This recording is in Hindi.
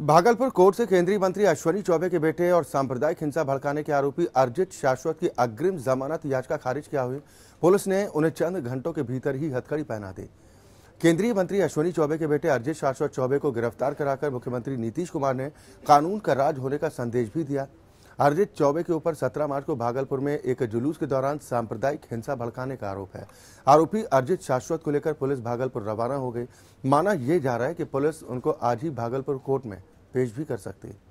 भागलपुर कोर्ट से केंद्रीय मंत्री अश्वनी चौबे के बेटे और सांप्रदायिक हिंसा भड़काने के आरोपी अर्जित शाश्वत की अग्रिम जमानत याचिका खारिज किया हुई पुलिस ने उन्हें चंद घंटों के भीतर ही हथकड़ी पहना दी केंद्रीय मंत्री अश्वनी चौबे के बेटे अर्जित शाश्वत चौबे को गिरफ्तार कराकर मुख्यमंत्री नीतीश कुमार ने कानून का राज होने का संदेश भी दिया हरजीत चौबे के ऊपर 17 मार्च को भागलपुर में एक जुलूस के दौरान सांप्रदायिक हिंसा भड़काने का आरोप है आरोपी अर्जित शाश्वत को लेकर पुलिस भागलपुर रवाना हो गई माना यह जा रहा है कि पुलिस उनको आज ही भागलपुर कोर्ट में पेश भी कर सकती है